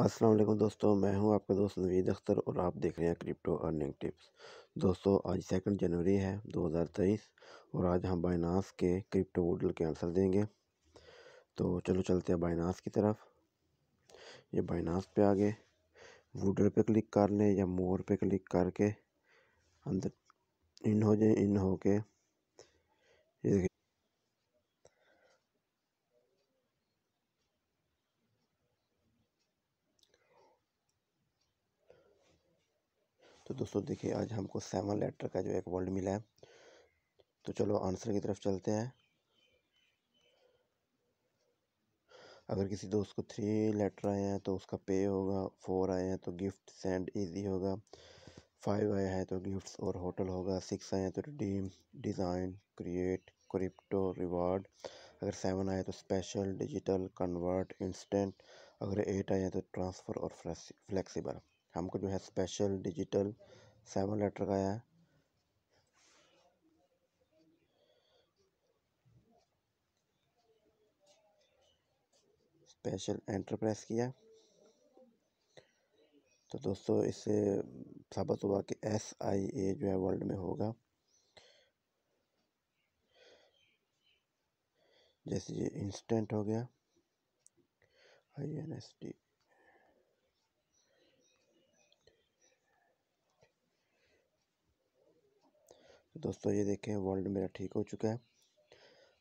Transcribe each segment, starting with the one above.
अस्सलाम वालेकुम दोस्तों मैं हूं आपका दोस्त नवीद अख्तर और आप देख रहे हैं क्रिप्टो अर्निंग टिप्स दोस्तों आज सेकंड जनवरी है 2023 और आज हम बाइनास के क्रिप्टो वोडल के आंसर देंगे तो चलो चलते हैं बाइनास की तरफ ये बाइनास पे आ गए वूडल पे क्लिक कर लें या मोर पे क्लिक करके अंदर इन हो जाए इन हो के तो दोस्तों देखिए आज हमको सेवन लेटर का जो एक वर्ड मिला है तो चलो आंसर की तरफ चलते हैं अगर किसी दोस्त को थ्री लेटर आए हैं तो उसका पे होगा फोर आए हैं तो गिफ्ट सेंड इजी होगा फाइव आया है तो गिफ्ट्स और होटल होगा सिक्स आए हैं तो redeem design create crypto reward अगर सेवन आए तो स्पेशल डिजिटल कन्वर्ट इंस्टेंट अगर एट आए हैं तो ट्रांसफ़र तो तो और फ्लैक्सीबल हमको जो है स्पेशल डिजिटल सेवन लेटर का आया है एंटर प्रेस किया तो दोस्तों इससे साबित हुआ कि एस आई ए जो है वर्ल्ड में होगा जैसे ये इंस्टेंट हो गया आई एन एस टी दोस्तों ये देखें वर्ल्ड मेरा ठीक हो चुका है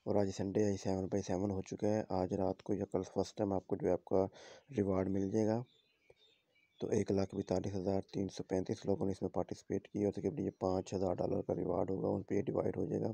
और आज संडे है सेवन बाई सेवन हो चुका है आज रात को या कल फर्स्ट टाइम आपको जो आपका रिवार्ड मिल जाएगा तो एक लाख पैंतालीस हज़ार तीन सौ पैंतीस लोगों ने इसमें पार्टिसिपेट किया और तकरीबन ये पाँच हज़ार डॉलर का रिवार्ड होगा उन पर डिवाइड हो जाएगा